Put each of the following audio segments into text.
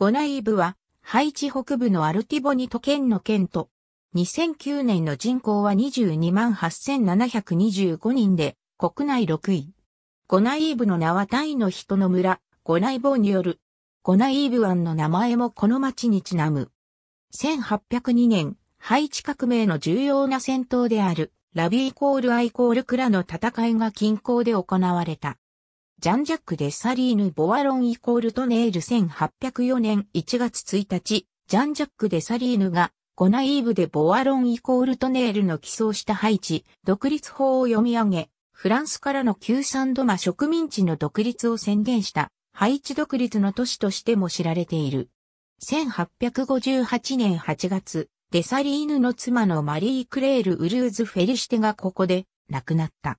ゴナイーブは、ハイチ北部のアルティボニト県の県と、2009年の人口は228,725人で、国内6位。ゴナイーブの名はタイの人の村、ゴナイボによる。ゴナイーブ湾の名前もこの町にちなむ。1802年、ハイチ革命の重要な戦闘である、ラビーコールアイコールクラの戦いが近郊で行われた。ジャンジャック・デッサリーヌ・ボワロンイコールトネール1804年1月1日、ジャンジャック・デサリーヌが、ゴナイーブでボワロンイコールトネールの起草したハイチ、独立法を読み上げ、フランスからの旧サンドマ植民地の独立を宣言した、ハイチ独立の都市としても知られている。1858年8月、デサリーヌの妻のマリー・クレール・ウルーズ・フェリシテがここで亡くなった。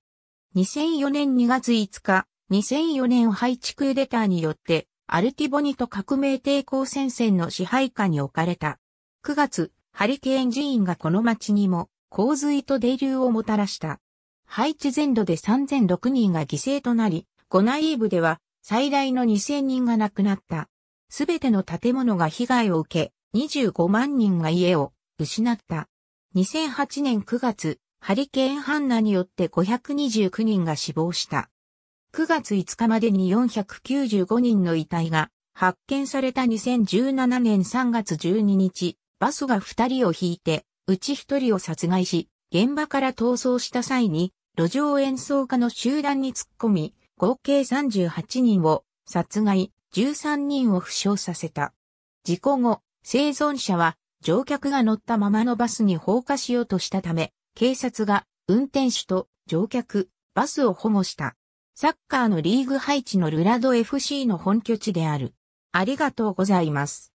2004年2月5日、2004年ハイチクーデターによって、アルティボニト革命抵抗戦線の支配下に置かれた。9月、ハリケーン寺院がこの町にも、洪水と泥流をもたらした。ハイチ全土で3006人が犠牲となり、ゴナイーブでは最大の2000人が亡くなった。すべての建物が被害を受け、25万人が家を失った。2008年9月、ハリケーンハンナによって529人が死亡した。9月5日までに495人の遺体が発見された2017年3月12日、バスが2人を引いて、うち1人を殺害し、現場から逃走した際に、路上演奏家の集団に突っ込み、合計38人を殺害、13人を負傷させた。事故後、生存者は乗客が乗ったままのバスに放火しようとしたため、警察が運転手と乗客、バスを保護した。サッカーのリーグ配置のルラド FC の本拠地である。ありがとうございます。